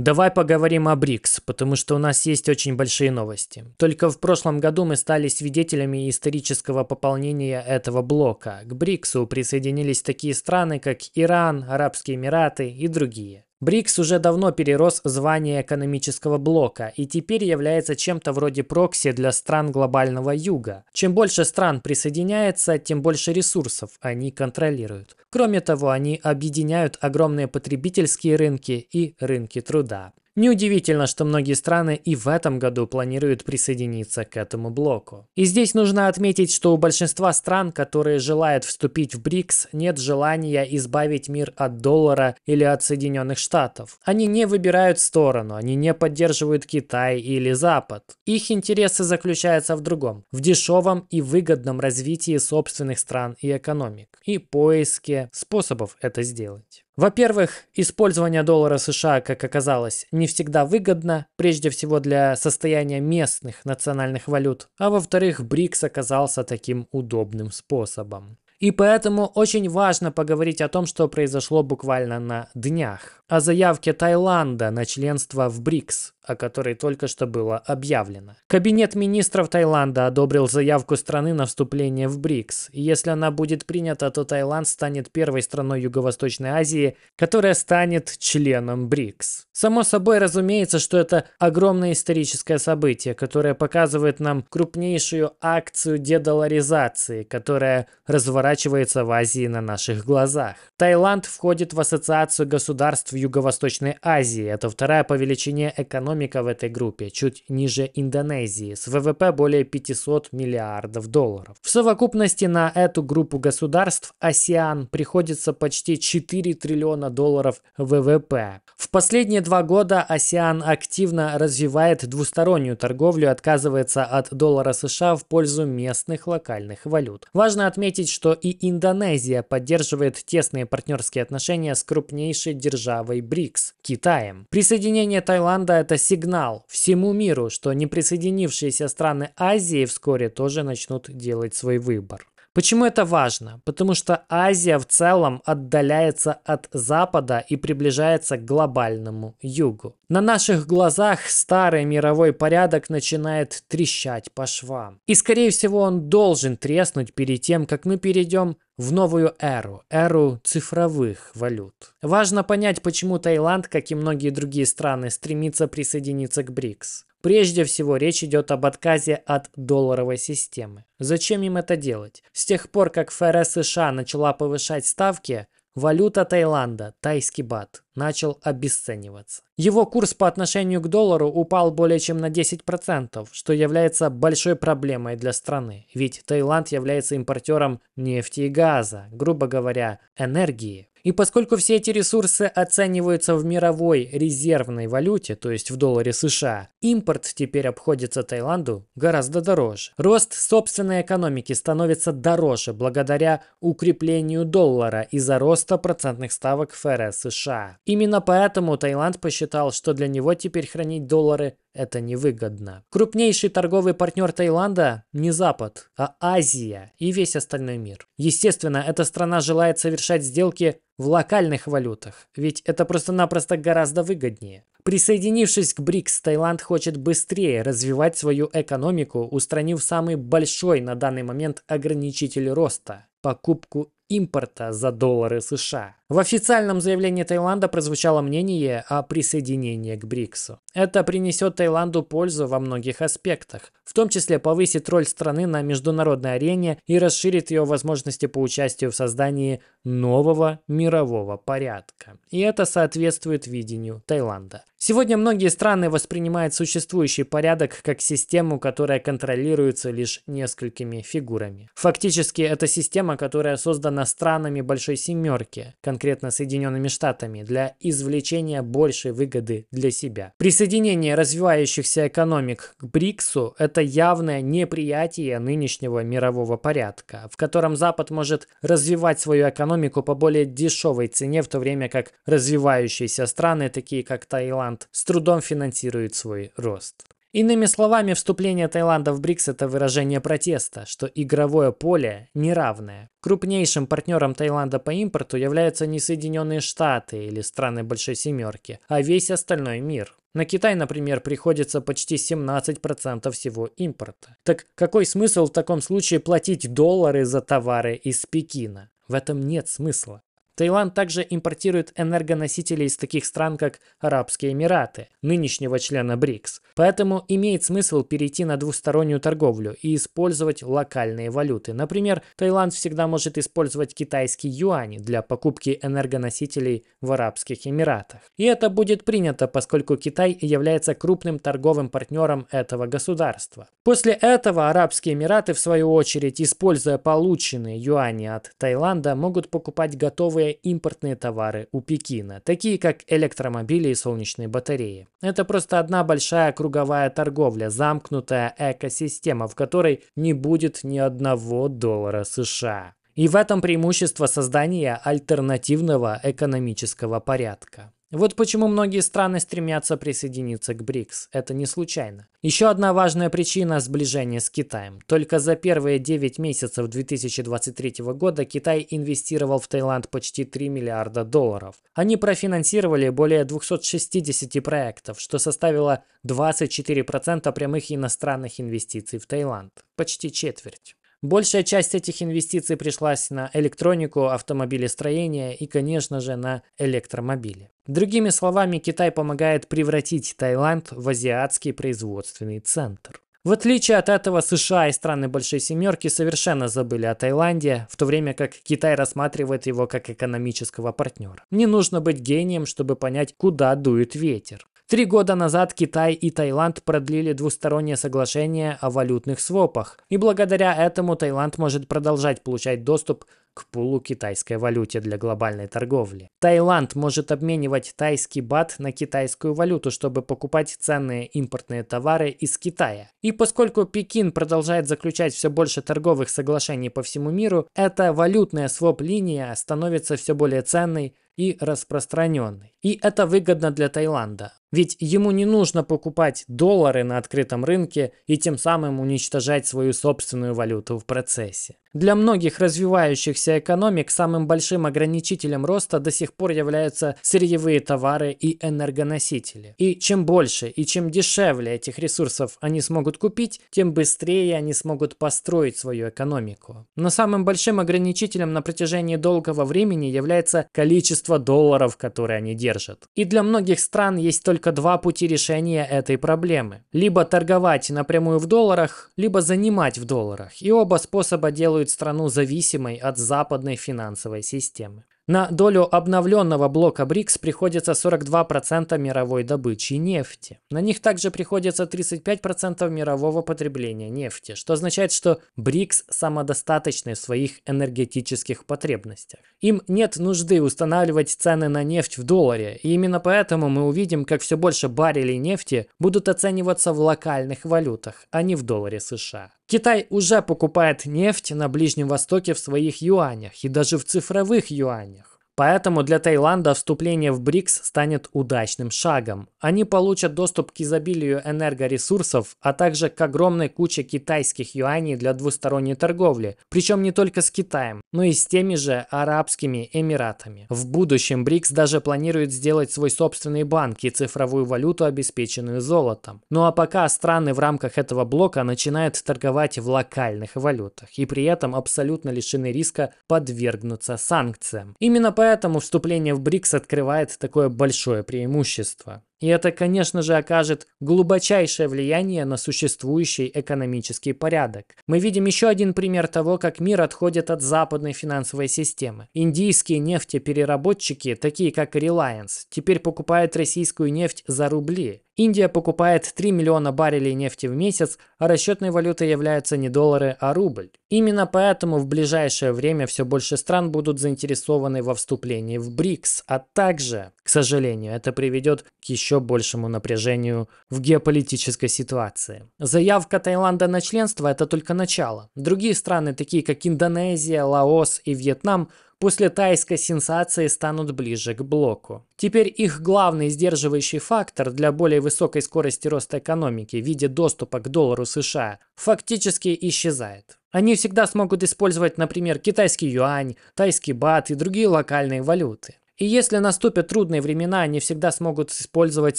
Давай поговорим о БРИКС, потому что у нас есть очень большие новости. Только в прошлом году мы стали свидетелями исторического пополнения этого блока. К БРИКСу присоединились такие страны, как Иран, Арабские Эмираты и другие. БРИКС уже давно перерос звание экономического блока и теперь является чем-то вроде прокси для стран глобального юга. Чем больше стран присоединяется, тем больше ресурсов они контролируют. Кроме того, они объединяют огромные потребительские рынки и рынки труда. Неудивительно, что многие страны и в этом году планируют присоединиться к этому блоку. И здесь нужно отметить, что у большинства стран, которые желают вступить в БРИКС, нет желания избавить мир от доллара или от Соединенных Штатов. Они не выбирают сторону, они не поддерживают Китай или Запад. Их интересы заключаются в другом, в дешевом и выгодном развитии собственных стран и экономик, и поиске способов это сделать. Во-первых, использование доллара США, как оказалось, не всегда выгодно, прежде всего для состояния местных национальных валют, а во-вторых, БРИКС оказался таким удобным способом. И поэтому очень важно поговорить о том, что произошло буквально на днях. О заявке Таиланда на членство в БРИКС о которой только что было объявлено. Кабинет министров Таиланда одобрил заявку страны на вступление в БРИКС. если она будет принята, то Таиланд станет первой страной Юго-Восточной Азии, которая станет членом БРИКС. Само собой разумеется, что это огромное историческое событие, которое показывает нам крупнейшую акцию дедоларизации, которая разворачивается в Азии на наших глазах. Таиланд входит в ассоциацию государств Юго-Восточной Азии. Это вторая по величине экономика экономика в этой группе чуть ниже Индонезии с ВВП более 500 миллиардов долларов. В совокупности на эту группу государств АСИАН приходится почти 4 триллиона долларов ВВП. В последние два года АСИАН активно развивает двустороннюю торговлю, отказывается от доллара США в пользу местных локальных валют. Важно отметить, что и Индонезия поддерживает тесные партнерские отношения с крупнейшей державой БРИКС – Китаем. Присоединение Таиланда – это сигнал всему миру, что неприсоединившиеся страны Азии вскоре тоже начнут делать свой выбор. Почему это важно? Потому что Азия в целом отдаляется от Запада и приближается к глобальному югу. На наших глазах старый мировой порядок начинает трещать по швам. И скорее всего он должен треснуть перед тем, как мы перейдем в новую эру, эру цифровых валют. Важно понять, почему Таиланд, как и многие другие страны, стремится присоединиться к БРИКС. Прежде всего, речь идет об отказе от долларовой системы. Зачем им это делать? С тех пор, как ФРС США начала повышать ставки, Валюта Таиланда, тайский бат, начал обесцениваться. Его курс по отношению к доллару упал более чем на 10%, что является большой проблемой для страны, ведь Таиланд является импортером нефти и газа, грубо говоря, энергии. И поскольку все эти ресурсы оцениваются в мировой резервной валюте, то есть в долларе США, импорт теперь обходится Таиланду гораздо дороже. Рост собственной экономики становится дороже благодаря укреплению доллара из-за роста процентных ставок ФРС США. Именно поэтому Таиланд посчитал, что для него теперь хранить доллары это невыгодно. Крупнейший торговый партнер Таиланда не Запад, а Азия и весь остальной мир. Естественно, эта страна желает совершать сделки в локальных валютах, ведь это просто-напросто гораздо выгоднее. Присоединившись к БРИКС, Таиланд хочет быстрее развивать свою экономику, устранив самый большой на данный момент ограничитель роста – покупку импорта за доллары США. В официальном заявлении Таиланда прозвучало мнение о присоединении к БРИКСу. Это принесет Таиланду пользу во многих аспектах, в том числе повысит роль страны на международной арене и расширит ее возможности по участию в создании нового мирового порядка. И это соответствует видению Таиланда. Сегодня многие страны воспринимают существующий порядок как систему, которая контролируется лишь несколькими фигурами. Фактически это система, которая создана странами Большой Семерки, конкретно Соединенными Штатами, для извлечения большей выгоды для себя. Присоединение развивающихся экономик к БРИКСу – это явное неприятие нынешнего мирового порядка, в котором Запад может развивать свою экономику по более дешевой цене, в то время как развивающиеся страны, такие как Таиланд, с трудом финансируют свой рост. Иными словами, вступление Таиланда в БРИКС – это выражение протеста, что игровое поле неравное. Крупнейшим партнером Таиланда по импорту являются не Соединенные Штаты или страны Большой Семерки, а весь остальной мир. На Китай, например, приходится почти 17% всего импорта. Так какой смысл в таком случае платить доллары за товары из Пекина? В этом нет смысла. Таиланд также импортирует энергоносители из таких стран, как Арабские Эмираты, нынешнего члена БРИКС. Поэтому имеет смысл перейти на двустороннюю торговлю и использовать локальные валюты. Например, Таиланд всегда может использовать китайский юань для покупки энергоносителей в Арабских Эмиратах. И это будет принято, поскольку Китай является крупным торговым партнером этого государства. После этого Арабские Эмираты, в свою очередь, используя полученные юани от Таиланда, могут покупать готовые более импортные товары у Пекина, такие как электромобили и солнечные батареи. Это просто одна большая круговая торговля, замкнутая экосистема, в которой не будет ни одного доллара США. И в этом преимущество создания альтернативного экономического порядка. Вот почему многие страны стремятся присоединиться к БРИКС. Это не случайно. Еще одна важная причина – сближение с Китаем. Только за первые 9 месяцев 2023 года Китай инвестировал в Таиланд почти 3 миллиарда долларов. Они профинансировали более 260 проектов, что составило 24% прямых иностранных инвестиций в Таиланд. Почти четверть. Большая часть этих инвестиций пришлась на электронику, автомобилестроение и, конечно же, на электромобили. Другими словами, Китай помогает превратить Таиланд в азиатский производственный центр. В отличие от этого, США и страны Большой Семерки совершенно забыли о Таиланде, в то время как Китай рассматривает его как экономического партнера. Не нужно быть гением, чтобы понять, куда дует ветер. Три года назад Китай и Таиланд продлили двустороннее соглашение о валютных свопах, и благодаря этому Таиланд может продолжать получать доступ к пулу китайской валюте для глобальной торговли. Таиланд может обменивать тайский бат на китайскую валюту, чтобы покупать ценные импортные товары из Китая. И поскольку Пекин продолжает заключать все больше торговых соглашений по всему миру, эта валютная своп-линия становится все более ценной и распространенный. И это выгодно для Таиланда, ведь ему не нужно покупать доллары на открытом рынке и тем самым уничтожать свою собственную валюту в процессе. Для многих развивающихся экономик самым большим ограничителем роста до сих пор являются сырьевые товары и энергоносители. И чем больше и чем дешевле этих ресурсов они смогут купить, тем быстрее они смогут построить свою экономику. Но самым большим ограничителем на протяжении долгого времени является количество количество долларов, которые они держат. И для многих стран есть только два пути решения этой проблемы. Либо торговать напрямую в долларах, либо занимать в долларах. И оба способа делают страну зависимой от западной финансовой системы. На долю обновленного блока БРИКС приходится 42% мировой добычи нефти. На них также приходится 35% мирового потребления нефти, что означает, что БРИКС самодостаточны в своих энергетических потребностях. Им нет нужды устанавливать цены на нефть в долларе, и именно поэтому мы увидим, как все больше баррелей нефти будут оцениваться в локальных валютах, а не в долларе США. Китай уже покупает нефть на Ближнем Востоке в своих юанях и даже в цифровых юанях. Поэтому для Таиланда вступление в БРИКС станет удачным шагом. Они получат доступ к изобилию энергоресурсов, а также к огромной куче китайских юаней для двусторонней торговли. Причем не только с Китаем, но и с теми же Арабскими Эмиратами. В будущем БРИКС даже планирует сделать свой собственный банк и цифровую валюту, обеспеченную золотом. Ну а пока страны в рамках этого блока начинают торговать в локальных валютах и при этом абсолютно лишены риска подвергнуться санкциям. Именно поэтому Поэтому вступление в БРИКС открывает такое большое преимущество. И это, конечно же, окажет глубочайшее влияние на существующий экономический порядок. Мы видим еще один пример того, как мир отходит от западной финансовой системы. Индийские нефтепереработчики, такие как Reliance, теперь покупают российскую нефть за рубли. Индия покупает 3 миллиона баррелей нефти в месяц, а расчетной валютой являются не доллары, а рубль. Именно поэтому в ближайшее время все больше стран будут заинтересованы во вступлении в БРИКС, а также к сожалению, это приведет к еще большему напряжению в геополитической ситуации. Заявка Таиланда на членство – это только начало. Другие страны, такие как Индонезия, Лаос и Вьетнам, после тайской сенсации станут ближе к блоку. Теперь их главный сдерживающий фактор для более высокой скорости роста экономики в виде доступа к доллару США фактически исчезает. Они всегда смогут использовать, например, китайский юань, тайский бат и другие локальные валюты. И если наступят трудные времена, они всегда смогут использовать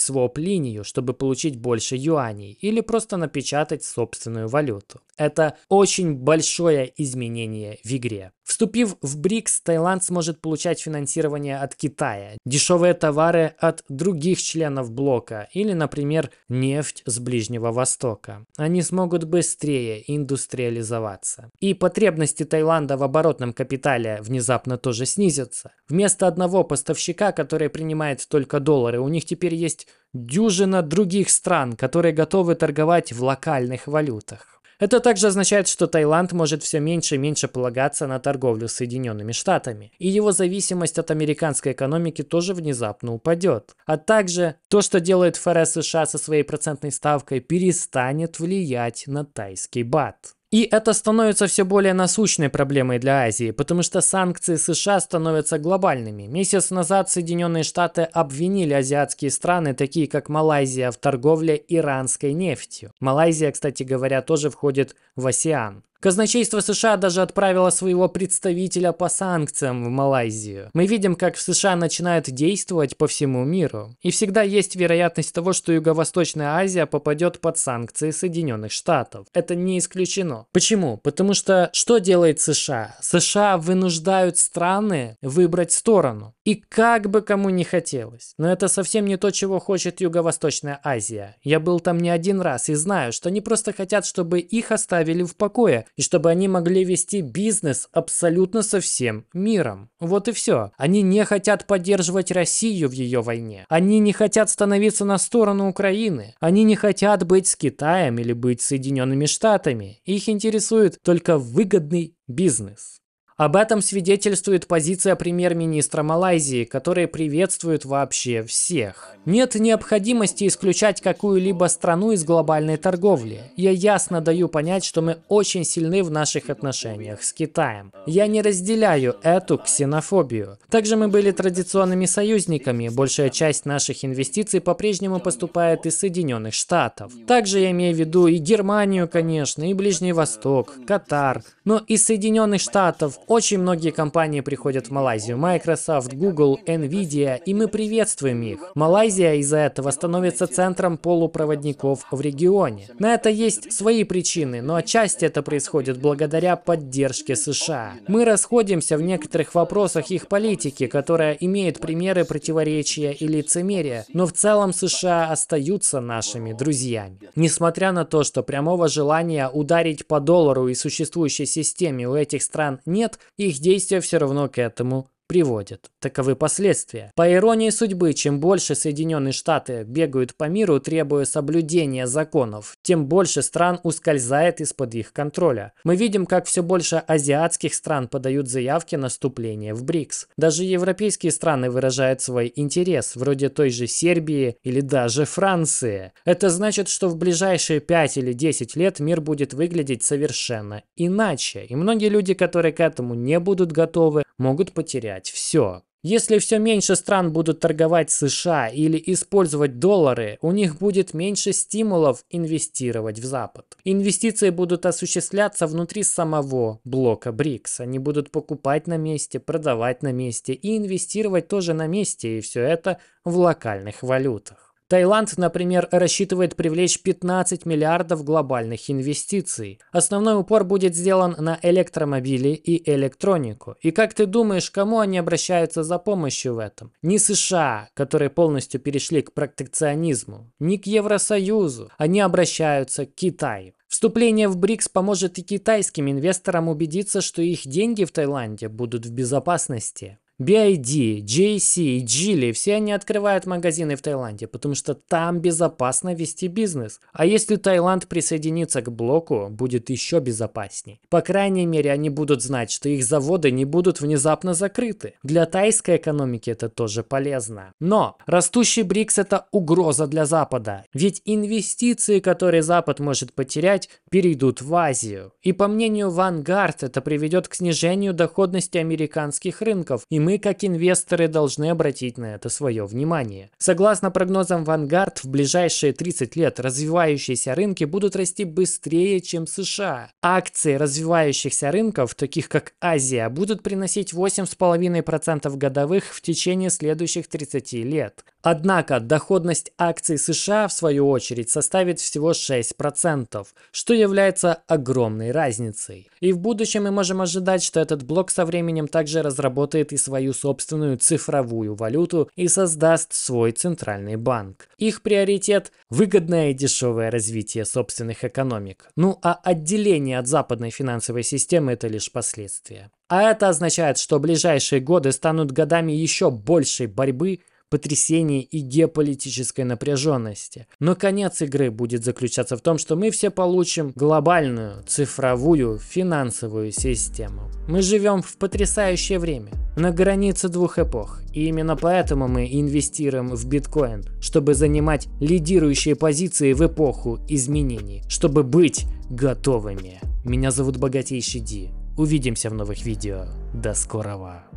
своп-линию, чтобы получить больше юаней, или просто напечатать собственную валюту. Это очень большое изменение в игре. Вступив в БРИКС, Таиланд сможет получать финансирование от Китая, дешевые товары от других членов блока или, например, нефть с Ближнего Востока. Они смогут быстрее индустриализоваться. И потребности Таиланда в оборотном капитале внезапно тоже снизятся. Вместо одного поставщика, который принимает только доллары, у них теперь есть дюжина других стран, которые готовы торговать в локальных валютах. Это также означает, что Таиланд может все меньше и меньше полагаться на торговлю с Соединенными Штатами, и его зависимость от американской экономики тоже внезапно упадет. А также то, что делает ФРС США со своей процентной ставкой, перестанет влиять на тайский бат. И это становится все более насущной проблемой для Азии, потому что санкции США становятся глобальными. Месяц назад Соединенные Штаты обвинили азиатские страны, такие как Малайзия, в торговле иранской нефтью. Малайзия, кстати говоря, тоже входит в ОСИАН. Казначейство США даже отправило своего представителя по санкциям в Малайзию. Мы видим, как в США начинают действовать по всему миру. И всегда есть вероятность того, что Юго-Восточная Азия попадет под санкции Соединенных Штатов. Это не исключено. Почему? Потому что что делает США? США вынуждают страны выбрать сторону. И как бы кому не хотелось. Но это совсем не то, чего хочет Юго-Восточная Азия. Я был там не один раз и знаю, что они просто хотят, чтобы их оставили в покое, и чтобы они могли вести бизнес абсолютно со всем миром. Вот и все. Они не хотят поддерживать Россию в ее войне. Они не хотят становиться на сторону Украины. Они не хотят быть с Китаем или быть Соединенными Штатами. Их интересует только выгодный бизнес. Об этом свидетельствует позиция премьер-министра Малайзии, который приветствует вообще всех. Нет необходимости исключать какую-либо страну из глобальной торговли. Я ясно даю понять, что мы очень сильны в наших отношениях с Китаем. Я не разделяю эту ксенофобию. Также мы были традиционными союзниками. Большая часть наших инвестиций по-прежнему поступает из Соединенных Штатов. Также я имею в виду и Германию, конечно, и Ближний Восток, Катар, но и Соединенных Штатов, очень многие компании приходят в Малайзию. Microsoft, Google, Nvidia, и мы приветствуем их. Малайзия из-за этого становится центром полупроводников в регионе. На это есть свои причины, но отчасти это происходит благодаря поддержке США. Мы расходимся в некоторых вопросах их политики, которая имеет примеры противоречия и лицемерия, но в целом США остаются нашими друзьями. Несмотря на то, что прямого желания ударить по доллару и существующей системе у этих стран нет, нет, их действия все равно к этому приводит. Таковы последствия. По иронии судьбы, чем больше Соединенные Штаты бегают по миру, требуя соблюдения законов, тем больше стран ускользает из-под их контроля. Мы видим, как все больше азиатских стран подают заявки на вступление в БРИКС. Даже европейские страны выражают свой интерес, вроде той же Сербии или даже Франции. Это значит, что в ближайшие 5 или 10 лет мир будет выглядеть совершенно иначе, и многие люди, которые к этому не будут готовы, могут потерять менять все. Если все меньше стран будут торговать США или использовать доллары, у них будет меньше стимулов инвестировать в Запад. Инвестиции будут осуществляться внутри самого блока БРИКС. Они будут покупать на месте, продавать на месте и инвестировать тоже на месте, и все это в локальных валютах. Таиланд, например, рассчитывает привлечь 15 миллиардов глобальных инвестиций. Основной упор будет сделан на электромобили и электронику. И как ты думаешь, кому они обращаются за помощью в этом? Не США, которые полностью перешли к протекционизму, не к Евросоюзу. Они обращаются к Китаю. Вступление в БРИКС поможет и китайским инвесторам убедиться, что их деньги в Таиланде будут в безопасности. BID, JC, Geely, все они открывают магазины в Таиланде, потому что там безопасно вести бизнес. А если Таиланд присоединится к блоку, будет еще безопасней. По крайней мере, они будут знать, что их заводы не будут внезапно закрыты. Для тайской экономики это тоже полезно. Но растущий БРИКС это угроза для Запада. Ведь инвестиции, которые Запад может потерять, перейдут в Азию. И по мнению Vanguard, это приведет к снижению доходности американских рынков. И мы мы, как инвесторы, должны обратить на это свое внимание. Согласно прогнозам Vanguard, в ближайшие 30 лет развивающиеся рынки будут расти быстрее, чем США. Акции развивающихся рынков, таких как Азия, будут приносить 8,5% годовых в течение следующих 30 лет. Однако доходность акций США, в свою очередь, составит всего 6%, что является огромной разницей. И в будущем мы можем ожидать, что этот блок со временем также разработает и свои свою собственную цифровую валюту и создаст свой центральный банк. Их приоритет – выгодное и дешевое развитие собственных экономик. Ну а отделение от западной финансовой системы – это лишь последствия. А это означает, что ближайшие годы станут годами еще большей борьбы потрясений и геополитической напряженности. Но конец игры будет заключаться в том, что мы все получим глобальную цифровую финансовую систему. Мы живем в потрясающее время, на границе двух эпох, и именно поэтому мы инвестируем в биткоин, чтобы занимать лидирующие позиции в эпоху изменений, чтобы быть готовыми. Меня зовут Богатейший Ди. Увидимся в новых видео. До скорого.